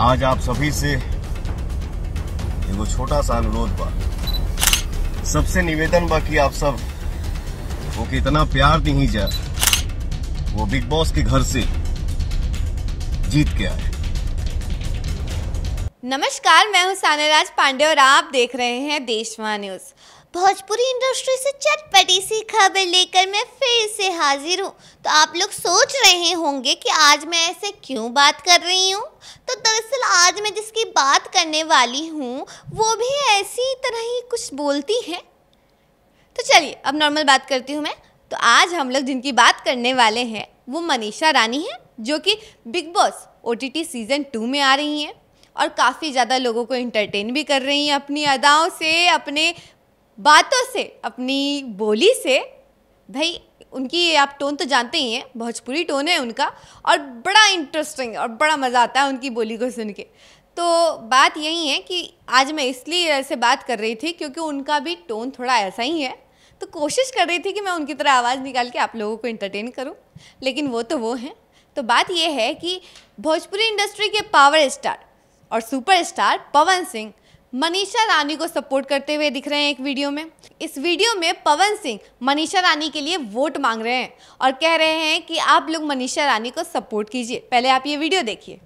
आज आप सभी से एक छोटा सा अनुरोध बा सबसे निवेदन बा कि आप सब वो कि इतना प्यार नहीं जा वो बिग बॉस के घर से जीत के आए नमस्कार मैं हूं सानिराज पांडे और आप देख रहे हैं देशवा न्यूज़ भोजपुरी इंडस्ट्री से चटपटी सी खबर लेकर मैं फिर से हाजिर हूँ तो आप लोग सोच रहे होंगे कि आज मैं ऐसे क्यों बात कर रही हूँ तो दरअसल आज मैं जिसकी बात करने वाली हूँ वो भी ऐसी तरह ही कुछ बोलती हैं तो चलिए अब नॉर्मल बात करती हूँ मैं तो आज हम लोग जिनकी बात करने वाले हैं वो मनीषा रानी हैं जो कि बिग बॉस ओ सीज़न टू में आ रही हैं और काफ़ी ज़्यादा लोगों को इंटरटेन भी कर रही हैं अपनी अदाओं से अपने बातों से अपनी बोली से भाई उनकी आप टोन तो जानते ही हैं भोजपुरी टोन है उनका और बड़ा इंटरेस्टिंग और बड़ा मज़ा आता है उनकी बोली को सुन के तो बात यही है कि आज मैं इसलिए ऐसे बात कर रही थी क्योंकि उनका भी टोन थोड़ा ऐसा ही है तो कोशिश कर रही थी कि मैं उनकी तरह आवाज़ निकाल के आप लोगों को इंटरटेन करूं लेकिन वो तो वो हैं तो बात यह है कि भोजपुरी इंडस्ट्री के पावर स्टार और स्टार पवन सिंह मनीषा रानी को सपोर्ट करते हुए दिख रहे हैं एक वीडियो में इस वीडियो में पवन सिंह मनीषा रानी के लिए वोट मांग रहे हैं और कह रहे हैं कि आप लोग मनीषा रानी को सपोर्ट कीजिए पहले आप ये वीडियो देखिए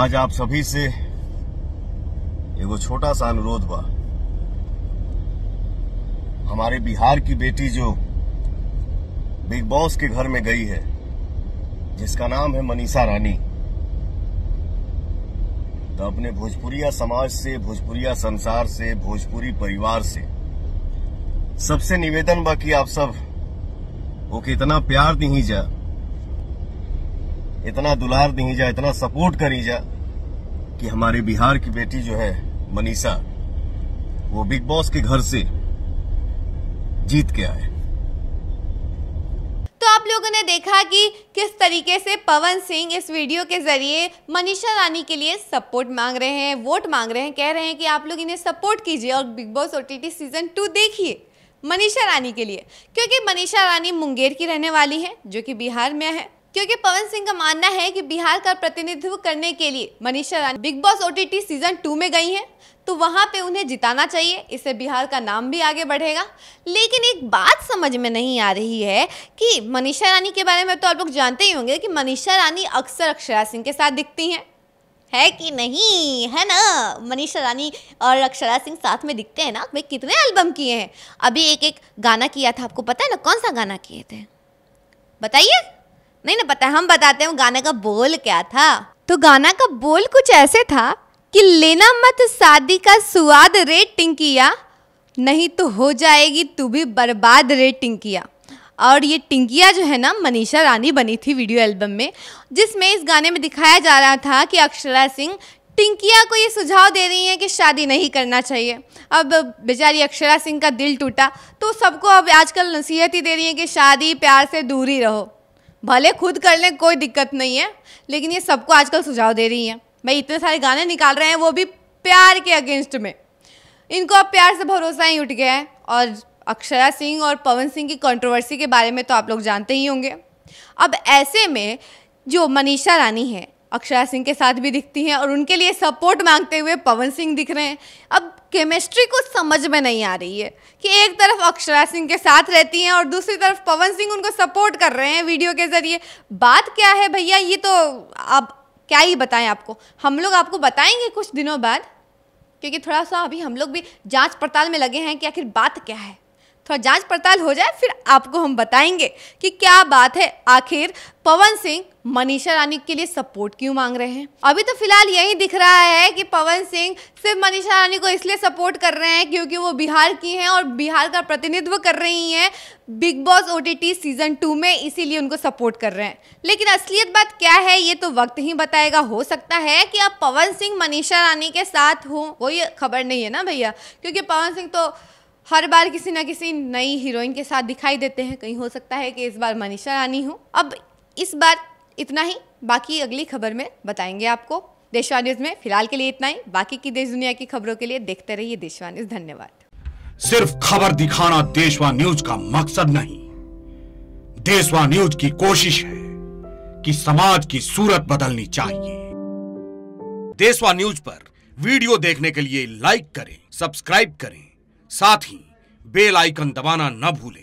आज आप सभी से एगो छोटा सा अनुरोध हुआ हमारे बिहार की बेटी जो बिग बॉस के घर में गई है जिसका नाम है मनीषा रानी तो अपने भोजपुरिया समाज से भोजपुरिया संसार से भोजपुरी परिवार से सबसे निवेदन बा कि आप सब वो कि इतना प्यार दी जा इतना दुलार दी जा इतना सपोर्ट करी जा कि हमारे बिहार की बेटी जो है मनीषा वो बिग बॉस के घर से जीत के आए लोगों ने देखा कि किस तरीके से पवन सिंह इस वीडियो के ज़रिए मनीषा रानी के लिए सपोर्ट मांग रहे हैं वोट मांग रहे हैं कह रहे हैं कि आप लोग इन्हें सपोर्ट कीजिए और बिग बॉस ओ सीज़न टू देखिए मनीषा रानी के लिए क्योंकि मनीषा रानी मुंगेर की रहने वाली है जो कि बिहार में है क्योंकि पवन सिंह का मानना है कि बिहार का प्रतिनिधित्व करने के लिए Manisha Rani Bigg Boss OTT season two में गई हैं तो वहाँ पे उन्हें जिताना चाहिए इससे बिहार का नाम भी आगे बढ़ेगा लेकिन एक बात समझ में नहीं आ रही है कि मनीषा रानी के बारे में तो आप लोग जानते ही होंगे कि मनीषा रानी अक्सर अक्षरा सिंह के साथ दिखती हैं है कि नहीं है ना मनीषा रानी और अक्षरा सिंह साथ में दिखते हैं ना मैं कितने एल्बम किए हैं अभी एक एक गाना किया था आपको पता है ना कौन सा गाना किए थे बताइए नहीं ना पता है हम बताते हैं गाने का बोल क्या था तो गाना का बोल कुछ ऐसे था कि लेना मत शादी का स्वाद रे टिंकिया नहीं तो हो जाएगी तू भी बर्बाद रे टिंकिया और ये टिंकिया जो है ना मनीषा रानी बनी थी वीडियो एल्बम में जिसमें इस गाने में दिखाया जा रहा था कि अक्षरा सिंह टिंकिया को ये सुझाव दे रही हैं कि शादी नहीं करना चाहिए अब बेचारी अक्षरा सिंह का दिल टूटा तो सबको अब आजकल नसीहत ही दे रही हैं कि शादी प्यार से दूर ही रहो भले खुद कर लें कोई दिक्कत नहीं है लेकिन ये सबको आजकल सुझाव दे रही हैं भाई इतने सारे गाने निकाल रहे हैं वो भी प्यार के अगेंस्ट में इनको अब प्यार से भरोसा ही उठ गया है और अक्षरा सिंह और पवन सिंह की कंट्रोवर्सी के बारे में तो आप लोग जानते ही होंगे अब ऐसे में जो मनीषा रानी है अक्षरा सिंह के साथ भी दिखती हैं और उनके लिए सपोर्ट मांगते हुए पवन सिंह दिख रहे हैं अब केमिस्ट्री कुछ समझ में नहीं आ रही है कि एक तरफ अक्षरा सिंह के साथ रहती हैं और दूसरी तरफ पवन सिंह उनको सपोर्ट कर रहे हैं वीडियो के ज़रिए बात क्या है भैया ये तो आप क्या ही बताएं आपको हम लोग आपको बताएंगे कुछ दिनों बाद क्योंकि थोड़ा सा अभी हम लोग भी जांच पड़ताल में लगे हैं कि आखिर बात क्या है थोड़ा जांच पड़ताल हो जाए फिर आपको हम बताएंगे कि क्या बात है आखिर पवन सिंह मनीषा रानी के लिए सपोर्ट क्यों मांग रहे हैं अभी तो फिलहाल यही दिख रहा है कि पवन सिंह सिर्फ मनीषा रानी को इसलिए सपोर्ट कर रहे हैं क्योंकि वो बिहार की हैं और बिहार का प्रतिनिधित्व कर रही हैं बिग बॉस ओ सीजन टू में इसीलिए उनको सपोर्ट कर रहे हैं लेकिन असलियत बात क्या है ये तो वक्त ही बताएगा हो सकता है कि अब पवन सिंह मनीषा रानी के साथ हों कोई खबर नहीं है ना भैया क्योंकि पवन सिंह तो हर बार किसी ना किसी नई हीरोइन के साथ दिखाई देते हैं कहीं हो सकता है कि इस बार मनीषा रानी हो अब इस बार इतना ही बाकी अगली खबर में बताएंगे आपको देशवा न्यूज में फिलहाल के लिए इतना ही बाकी की देश दुनिया की खबरों के लिए देखते रहिए देशवा न्यूज धन्यवाद सिर्फ खबर दिखाना देशवा न्यूज का मकसद नहीं देशवा न्यूज की कोशिश है कि समाज की सूरत बदलनी चाहिए देशवा न्यूज पर वीडियो देखने के लिए लाइक करें सब्सक्राइब करें साथ ही बेल आइकन दबाना न भूलें